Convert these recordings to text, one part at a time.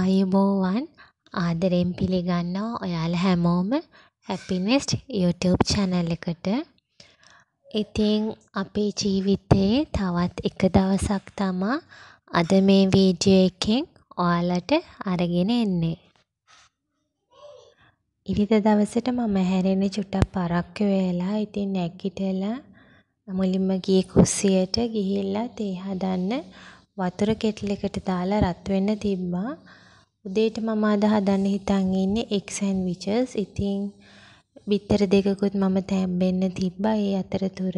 ආයුබෝවන් ආදරයෙන් පිළිගන්නවා ඔයාලා හැමෝම හැපිනෙස්ට් YouTube channel එකට. ඉතින් අපේ ජීවිතයේ තවත් එක දවසක් තමා අද මේ වීඩියෝ එකෙන් ඔයාලට අරගෙන එන්නේ. ඉරිදා දවසට මම හැරෙන චුට්ටක් පරක්කු වෙලා ඉතින් නැගිටලා මුලින්ම ගියේ කුස්සියට ගිහිල්ලා තේ හදන්න වතුර කෙට්ලෙකට දාලා රත් වෙන්න තිබ්බා. උදේට මම අද හදන්න හිතන් ඉන්නේ එග් සැන්ඩ්විචස්. ඉතින් බිත්තර දෙකකුත් මම තැම්බෙන්න තිබ්බා ඒ අතරතුර.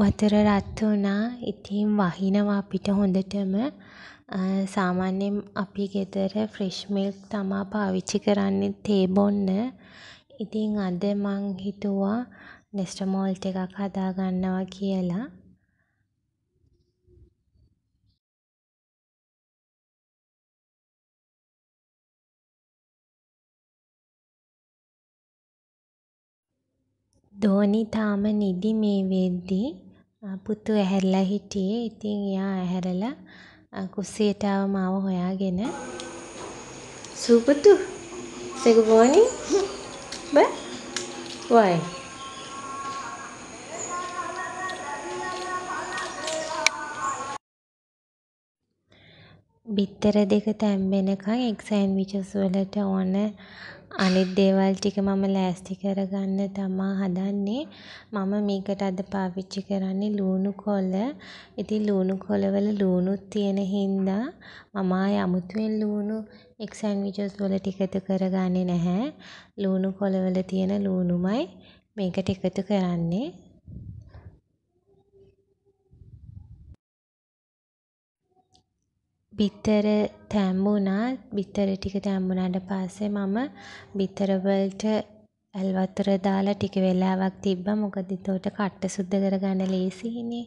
වතුර රත් වුණා. ඉතින් වහිනවා අපිට හොඳටම. සාමාන්‍යයෙන් අපි ගෙදර ෆ්‍රෙෂ් මිල්ක් තමා පාවිච්චි කරන්නේ තේ බොන්න. ඉතින් අද මං හිතුවා නෙස්ටමෝල්ට් එකක් හදාගන්නවා කියලා. ධෝනි තාම නිදි මේ වෙද්දී පුතු ඇහැරිලා හිටියේ. ඉතින් එයා ඇහැරලා කුස්සියට ආව මාව හොයාගෙන. Sue පුතු. Say good morning. Bye. Why? බිත්තර දෙක තැම්බෙනකන් එක් සෑන්විචස් වලට ඕන අනිත් දේවල් ටික මම ලෑස්ති කරගන්න තමා හදන්නේ. මම මේකට අද පාවිච්චි කරන්නේ ලූණු කොළ. ඉතින් ලූණු කොළ වල ලූණුත් තියෙන හින්දා මම ආයේ අමුතුවෙන් ලූණු එක් සැන්විචස් වලට එකතු කරගන්නේ නැහැ. ලූණු කොළ වල තියෙන ලූණුමයි මේකට එකතු කරන්නේ. බිත්තර තැම්බුණා. බිත්තර ටික තැම්බුණාට පස්සේ මම බිත්තර වලට ඇල් වතුර දාලා ටික වෙලාවක් තිබ්බා. මොකද එතකොට කට්ට සුද්ද කරගන්න ලේසියිනේ.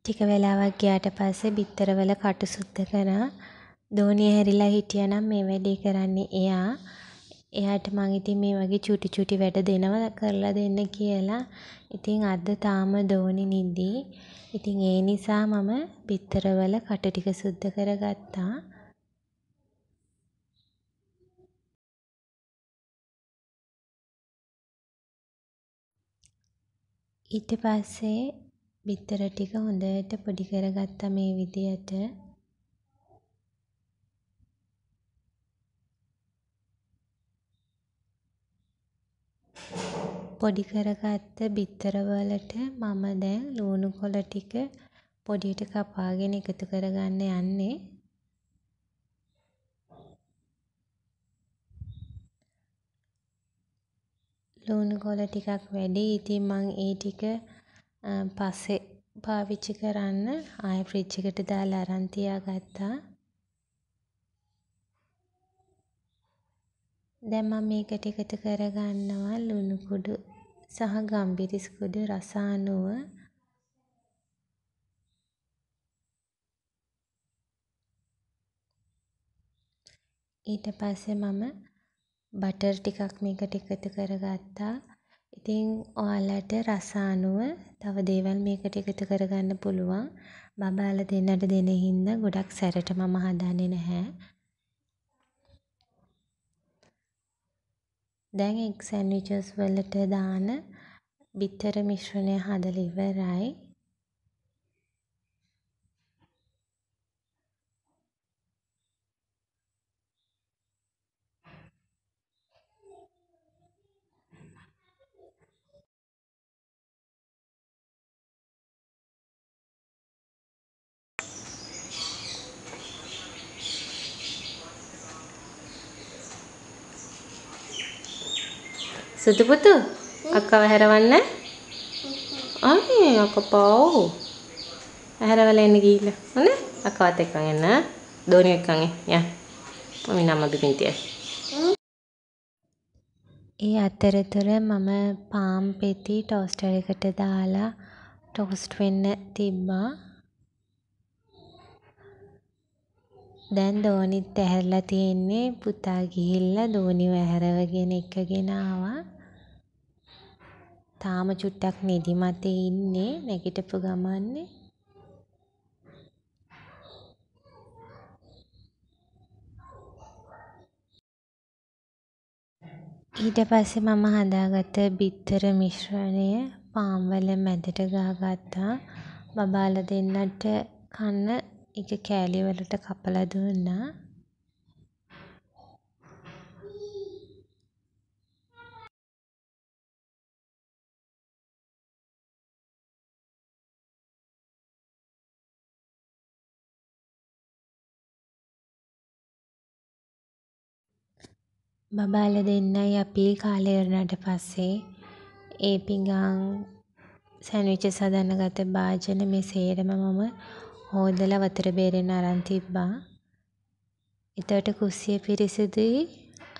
ටික වෙලාවක් ගියාට පස්සේ බිත්තර වල කටු සුද්ද කරා. දෝනිය හැරිලා හිටියා නම් මේ වැඩේ කරන්නේ එයා. එයාට මං ඉතින් මේ වගේ චුටි චුටි වැඩ දෙනවා කරලා දෙන්න කියලා. ඉතින් අද තාම දෝනි නිදි. ඉතින් ඒ නිසා මම බිත්තරවල කට ටික සුද්ධ කරගත්තා. ඊට පස්සේ බිත්තර ටික හොඳට පොඩි කරගත්තා මේ විදියට. පොඩි කරගත්ත බිත්තර වලට මම දැන් ළූණු කොළ ටික පොඩියට කපාගෙන එකතු කරගන්න යන්නේ. ලූණු කොළ ටිකක් වැඩියි. ඉතින් මං ඒ ටික පස්සේ පාවිච්චි කරන්න ආයෙ ෆ්‍රිජ් එකට දාලා අරන් තියාගත්තා. දැන් මම මේකට එකතු කරගන්නවා ලුණු කුඩු සහ ගම්බිරිස් කුඩු රස අණුව. ඊට පස්සේ මම බටර් ටිකක් මේකට එකතු කරගත්තා. ඉතින් ඔයාලට රස අණුව තව දේවල් මේකට එකතු කරගන්න පුළුවන්. බබාලා දෙන්නට දෙන හින්දා ගොඩක් සැරට මම හදන්නේ නැහැ. දැන් එග් සැන්ඩ්විචස් වලට දාන බිත්තර මිශ්‍රණය හදලා ඉවරයි. සුදු පුතු අක්කව හැරවන්න. අනේ අක්කපෝ. හැරවලා එන්න ගිහිල්ලා. හොඳ? අක්කවත් එක්කන් එන්න. දෝනිය එක්කන් යන්න. මම නම බිබින්තියයි. ඒ අතරතුර මම පාම් පෙති ටෝස්ටර් එකට දාලා ටෝස්ට් වෙන්න තිබ්බා. දැන් දෝනිත් ඇහැරලා තියෙන්නේ පුතා ගිහිල්ලා දෝනිව ඇහැරවගෙන එකගෙන ආවා. තාම චුට්ටක් නිදිමතේ ඉන්නේ නැගිටපු ගමන්නේ. ඊට පස්සේ මම හදාගත්ත බිත්තර මිශ්‍රණය පාම්වල මැදට ගහගත්තා. බබාලා දෙන්නට කන්න ඒක කෑලි වලට කපලා දුන්නා. බබාල දෙන්නයි අපි කාලේ ඉරණට පස්සේ ඒ පිඟාන් සැන්විචස් හදන්න ගත්ත භාජන මෙසේරම මම හෝදලා වතුර බේරෙන්න අරන් තිබ්බා. එතකොට කුස්සිය පිරිසිදුයි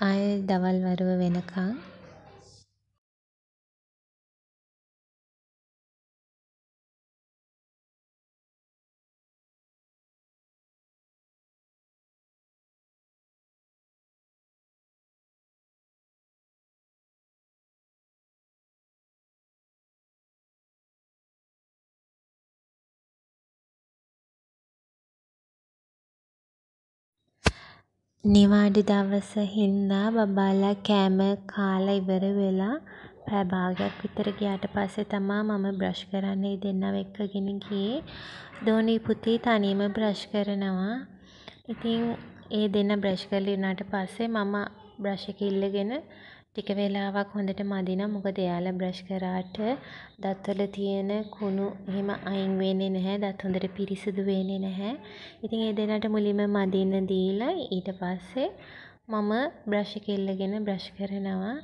ආයේ දවල් වරුව වෙනකන්. නිවාඩි දවස හින්දා බබාලා කෑම කාලා ඉවර වෙලා පැය භාගයක් විතර ගියාට පස්සේ තමා මම බ්‍රෂ් කරන්න ඒ දෙන්නව එක්කගෙන ගියේ. ධෝනි පුතේ තනියම බ්‍රෂ් කරනවා. ඉතින් ඒ දෙන්නා බ්‍රෂ් කරලා ඉවර වුණාට පස්සේ මම බ්‍රෂ් එක ඉල්ලගෙන ටික වේලාවක් හොඳට මදිනවා. මොකද එයාලා බ්‍රෂ් කරාට දත් වල තියෙන කුණු එහෙම අයින් වෙන්නේ නැහැ. දත් හොඳට පිරිසිදු වෙන්නේ නැහැ. ඉතින් ඒ දෙන්නට මුලින්ම මදින්න දීලා ඊට පස්සේ මම බ්‍රෂ් එක ඉල්ලගෙන බ්‍රෂ් කරනවා.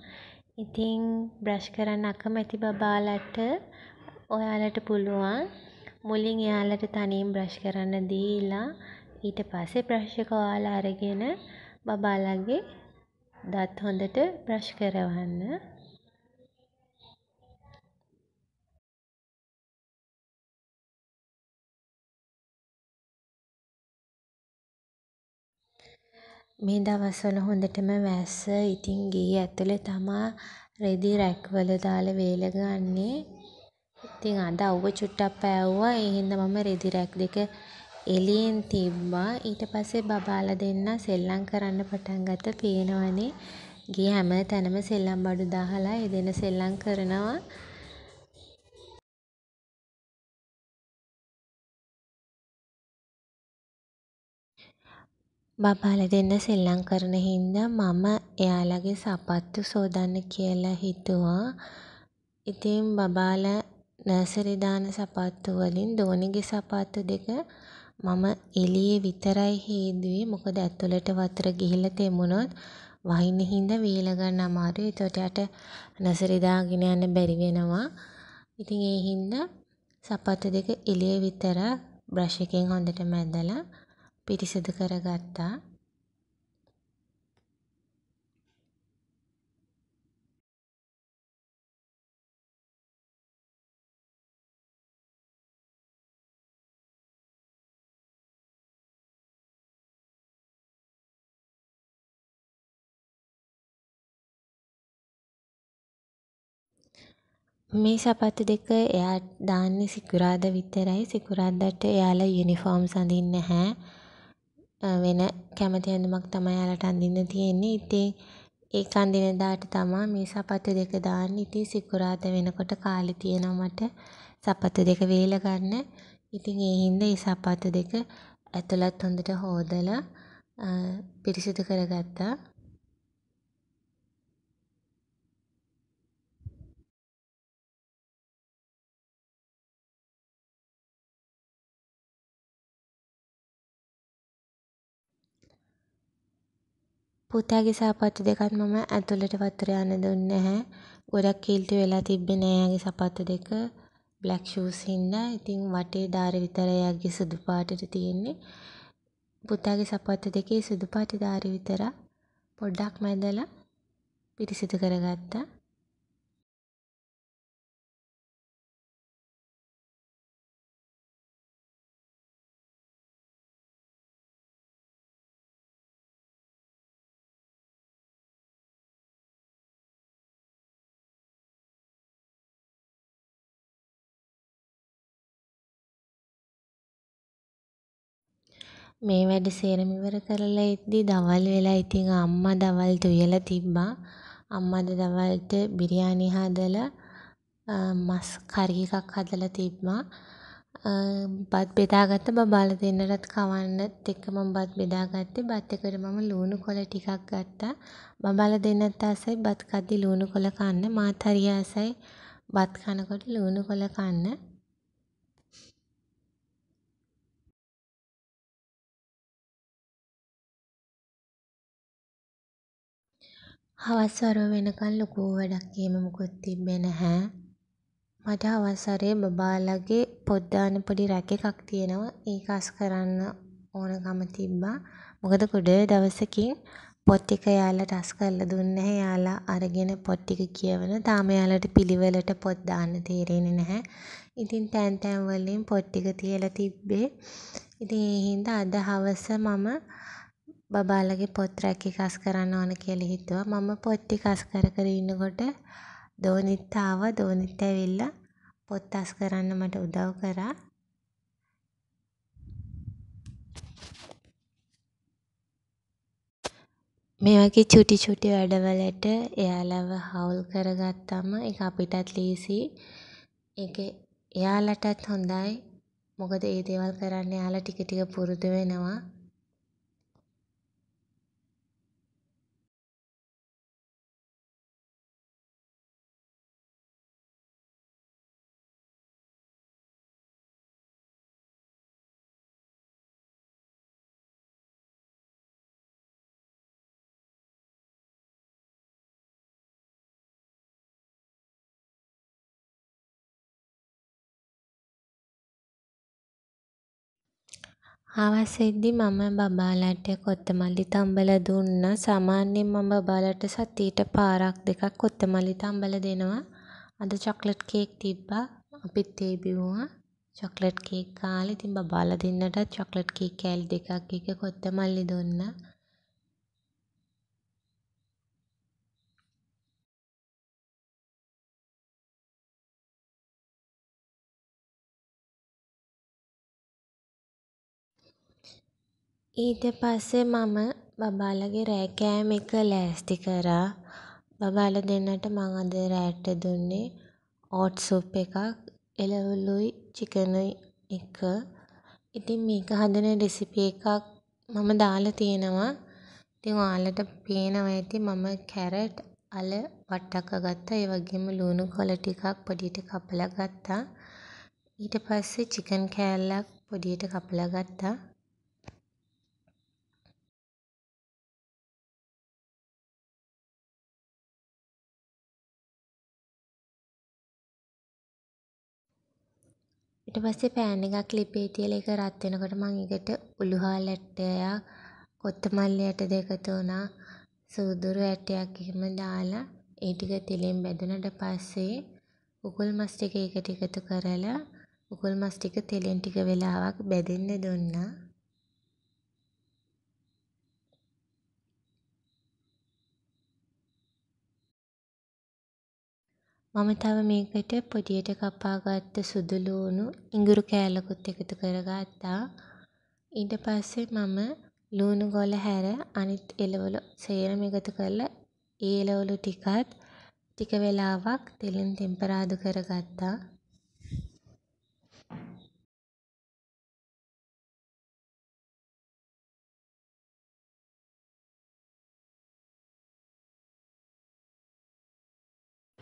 ඉතින් බ්‍රෂ් කරන්න අකමැති බබාලට ඔයාලට පුළුවන් මුලින් එයාලට තනියෙන් බ්‍රෂ් කරන්න දීලා ඊට පස්සේ බ්‍රෂ් එක ඔයාලා අරගෙන බබාලගේ දත් හොඳට බ්‍රෂ් කරවන්න. මේ දවස්වල හොඳටම වැස්ස ඉතින් ගේ ඇතුලේ තමා රෙදි රැක්වල දාලා වේල ගන්නේ. ඉතින් අද අවුව චුට්ටක් පෑවුවා. ඒ හින්දා මම රෙදි රැක් දෙක එළියෙන් තිබ්බා ඊට පස්සේ බබාලා දෙන්නා සෙල්ලම් කරන්න පටන් ගත්තා පේනවනේ ගිය හැම තැනම සෙල්ලම් බඩු දාලා ඒ දෙන්නා සෙල්ලම් කරනවා බබාලා දෙන්න සෙල්ලම් කරන හින්දා මම එයාලගේ සපත්තු සෝදන්න කියලා හිතුවා. ඉතින් බබාලා නර්සරි දාන සපත්තු වලින් ධෝනිගේ සපත්තු දෙක මම එළියේ විතරයි හේදුවේ මොකද ඇතුළට වතුර ගිහිල්ලා තෙමුණොත් වහින හින්දා වේල ගන්න අමාරුයි. එතකොට යට නසරි දාගෙන යන්න බැරි වෙනවා. ඉතින් ඒ හින්දා සපත්තු දෙක එළියේ විතරක් බ්‍රෂ් එකෙන් හොඳටම ඇදලා පිරිසිදු කරගත්තා. මේ සපත්තු දෙක එයා දාන්නේ සිකුරාදා විතරයි. සිකුරාදාට එයාලා යුනිෆෝම් අඳින්නේ නැහැ. වෙන කැමති ඇඳුමක් තමයි එයාලට අඳින්න තියෙන්නේ. ඉතින් ඒක අඳින දාට තමා මේ සපත්තු දෙක දාන්නේ. ඉතින් සිකුරාදා වෙනකොට කාලේ තියෙනවා මට සපත්තු දෙක වේල ගන්න. ඉතින් ඒ හින්දා මේ සපත්තු දෙක ඇතුළත් හොඳට හෝදලා පිරිසිදු කරගත්තා. පුතාගේ සාපත්තු දෙකත් මම ඇතුළට වතුරේ යන්න දුන්නේ නැහැ. ගොඩක් කිල්ටි වෙලා තිබ්බේ නෑ එයාගේ සපත්තු දෙක. බ්ලැක් ෂූස් හින්දා. ඉතින් වටේ දාරේ විතරයි එයාගේ සුදු පාටට තියෙන්නේ. පුතාගේ සපත්තු දෙකේ සුදු පාට දාරේ විතරක් පොඩ්ඩක් මැදලා පිරිසිදු කරගත්තා. මේ වැඩ සේරම ඉවර කරලා ඉද්දි දවල් වෙලා ඉතින් අම්මා දවල් තුයලා තිබ්බා. අම්මා අද දවල්ට බිරියානි හදලා මස් කරි එකක් හදලා තිබ්බා. බත් බෙදාගත්තා බබාලා දෙන්නටත් කවන්නත් එක්ක මම බත් බෙදාගත්තේ බත් එකට මම ලුණු කොළ ටිකක් ගත්තා බබාලා දෙන්නත් ආසයි බත් කද්දි ලුණු කොළ කන්න මාත් හරි ආසයි බත් කනකොට ලුණු කොළ කන්න හවස් වරුව වෙනකන් ලොකු වැඩක් එහෙම මොකුත් තිබ්බේ නැහැ. මට අවසරේ බබාලගේ පොත් දාන පොඩි රැක් එකක් තියෙනවා. ඒක අස් කරන්න ඕනකම තිබ්බා. මොකද ගොඩ දවසකින් පොත් ටික එයාලට අස් කරලා දුන්නේ නැහැ. එයාලා අරගෙන පොත් ටික කියවන. තාම එයාලට පිළිවෙලට පොත් දාන්න තේරෙන්නේ නැහැ. ඉතින් තැන් තැන් වලින් පොත් ටික තියලා තිබ්බේ. ඉතින් ඒ හින්දා අද හවස මම බබාලගේ පොත් රැක් එකස් කරන්න ඕන කියලා හිතුවා. මම පොත් එකස් කර කර ඉන්නකොට දෝනිත් ආවා. දෝනිත් ඇවිල්ලා පොත් අස් කරන්න මට උදව් කරා. මේ වගේ චුටි චුටි වැඩවලට එයාලව හවුල් කරගත්තම ඒක අපිටත් ලේසියි. ඒක එයාලටත් හොඳයි. මොකද ඒ දේවල් කරන්න එයාලා ටික ටික පුරුදු වෙනවා. ආවාසෙද්දි මම බබාලට කොත්තමල්ලි තම්බලා දුන්නා. සාමාන්‍යයෙන් මම බබාලට සතියට පාරක් දෙකක් කොත්තමල්ලි තම්බලා දෙනවා. අද චොක්ලට් කේක් තිබ්බා. අපිත් ඒ බිව්වා. චොක්ලට් කේක් කාලා. ඉතින් බබාලා දෙන්නටත් චොක්ලට් කේක් කෑලි දෙකක් එක කොත්තමල්ලි දුන්නා. ඊට පස්සේ මම බබාලගේ රෑ කෑම එක ලෑස්ති කරා. බබාලා දෙන්නට මං අද රෑට දුන්නේ ඕට් සුප් එකක් එළවලුයි චිකනුයි එක්ක. ඉතින් මේක හදන රෙසිපි එකක් මම දාලා තියෙනවා. ඉතින් ඔයාලට පේනවා ඇති මම කැරට් අල වට්ටක්ක ගත්තා. ඒ වගේම ලුණු කොළ ටිකක් පොඩියට කපලා ගත්තා. ඊට පස්සේ චිකන් කෑල්ලක් පොඩියට කපලා ගත්තා. ඊට පස්සේ පෑන් එකක් ලිපේ තියලා ඒක රත් වෙනකොට මං ඒකට උලුහාල් ඇටයක් කොත්තමල්ලි ඇට දෙක තුනක් සූදුරු ඇටයක් එහෙම දාලා ඒ ටික තෙලෙන් බැදුනට පස්සේ උකුල් මස් ටික ඒකට එකතු කරලා උකුල් මස් ටික තෙලෙන් ටික වෙලාවක් බැදෙන්න දුන්නා. මම තව මේකට පොඩියට කපාගත්ත සුදු ළූණු ඉඟුරු කෑල්ලකුත් එකතු කරගත්තා. ඊට පස්සේ මම ළූණු ගොල හැර අනිත් එළවලු සේරම එකතු කරලා ඒ එළවලු ටිකත් ටික වෙලාවක් තෙලින් තෙම්පරාදු කරගත්තා.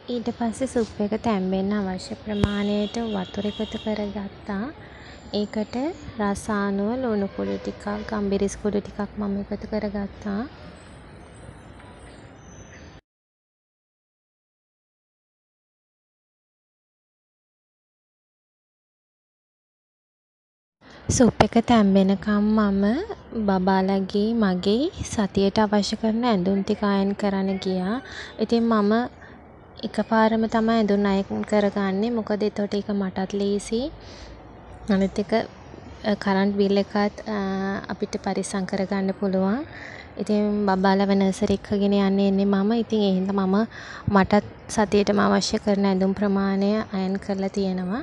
ඊට පස්සේ සුප් එක තැම්බෙන්න අවශ්‍ය ප්‍රමාණයට වතුර එකතු කරගත්තා. ඒකට රස අනුව ලුණු කුඩු ටිකක්, ගම්බිරිස් කුඩු ටිකක් මම එකතු කරගත්තා. සුප් එක තැම්බෙනකම් මම බබාලගේ මගේ සතියට අවශ්‍ය කරන ඇඳුම් ටික අයන් කරන්න ගියා. ඉතින් මම එකපාරම තමයි ඇඳුම් අයින් කරගන්නේ. මොකද එතකොට ඒක මටත් ලේසියි. අනිත් එක කරන්ට් බිල් එකත් අපිට පරිස්සම් කරගන්න පුළුවන්. ඉතින් බබාලව නර්සරි එක්කගෙන යන්නේ එන්නේ මම. ඉතින් ඒ හින්දා මම මටත් සතියේටම අවශ්‍ය කරන ඇඳුම් ප්‍රමාණය අයන් කරලා තියෙනවා.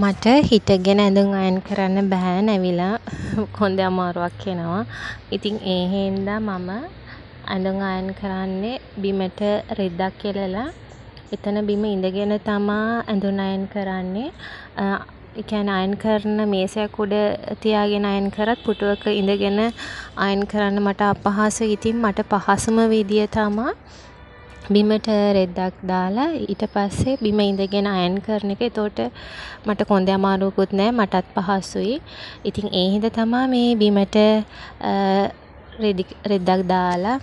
මට හිටගෙන ඇඳුම් අයන් කරන්න බැහැ නැවිලා කොන්දේ අමාරුවක් එනවා. ඉතින් ඒ හින්දා මම ඇඳුම් අයන් කරන්නේ බිමට රෙද්දක් එළලා එතන බිම ඉඳගෙන තමා ඇඳුම් අයන් කරන්නේ. ඒ කියන්නේ අයන් කරන මේසයක් උඩ තියාගෙන අයන් කරත් පුටුවක ඉඳගෙන අයන් කරන්න මට අපහසුයි. ඉතින් මට පහසුම විදිය තමා බිමට රෙද්දක් දාලා ඊට පස්සේ බිම ඉඳගෙන අයන් කරන එක. එතකොට මට කොන්දේ අමාරුවකුත් නැහැ. මටත් පහසුයි. ඉතින් ඒ හින්දා තමයි මේ බිමට රෙද්දක් දාලා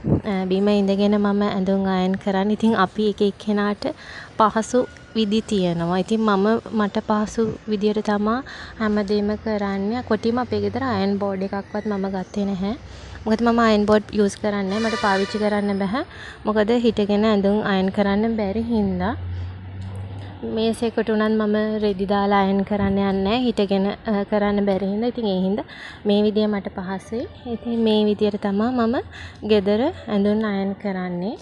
බිම ඉඳගෙන මම ඇඳුම් අයන් කරන්නේ. ඉතින් අපි එක එක්කෙනාට පහසු විදි තියෙනවා. ඉතින් මම මට පහසු විදියට තමා හැමදේම කරන්නේ. කොටිම අපේ ගෙදර අයන් බෝඩ් එකක්වත් මම ගත්තේ නැහැ. මොකද මම අයන් බෝඩ් යූස් කරන්නේ මට පාවිච්චි කරන්න බෑ මොකද හිටගෙන ඇඳුම් අයන් කරන්න බැරි හින්දා මේසෙකට උනත් මම රෙදි දාලා අයන් කරන්න යන්නේ හිටගෙන කරන්න බැරි හින්දා ඉතින් ඒ හින්දා මේ විදිය මට පහසුයි ඉතින් මේ විදියට තමයි මම ගෙදර ඇඳුම් අයන් කරන්නේ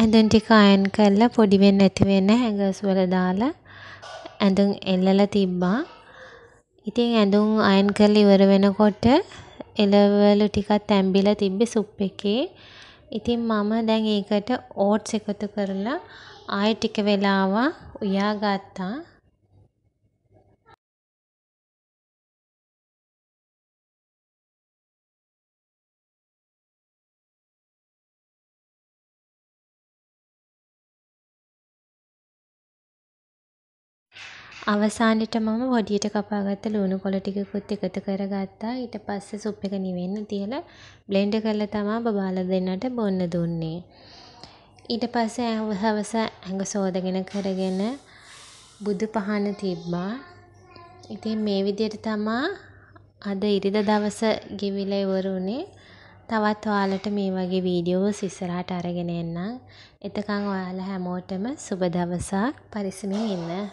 ඇඳුම් ටික අයන් කරලා පොඩි වෙන්න නැති වෙන්න හැඟර්ස් වල දාලා ඇඳුම් එල්ලලා තිබ්බා. ඉතින් ඇඳුම් අයන් කරලා ඉවර වෙනකොට එළවලු ටිකත් තැම්බිලා තිබ්බේ සුප් එකේ. ඉතින් මම දැන් ඒකට ඕට්ස් එකතු කරලා ආයෙ ටික වෙලාවක් උයා ගත්තා. අවසානෙට මම හොඩියට කපාගත්ත ලුණු කොළ ටිකකුත් එකතු කරගත්තා. ඊට පස්සේ සුප් එක නිවෙන්න තියලා බ්ලෙන්ඩ් කරලා තමයි බබාලා දෙන්නට බොන්න දුන්නේ. ඊට පස්සේ හවස ඇඟ සෝදගෙන කරගෙන බුදු පහන තිබ්බා. ඉතින් මේ විදිහට තමා අද ඉරිදා දවස ගෙවිලා ඉවර වුණේ. තවත් ඔයාලට මේ වගේ වීඩියෝස් ඉස්සරහට අරගෙන එන්නම්. එතකන් ඔයාලා හැමෝටම සුබ දවසක්. පරිස්සමින් ඉන්න.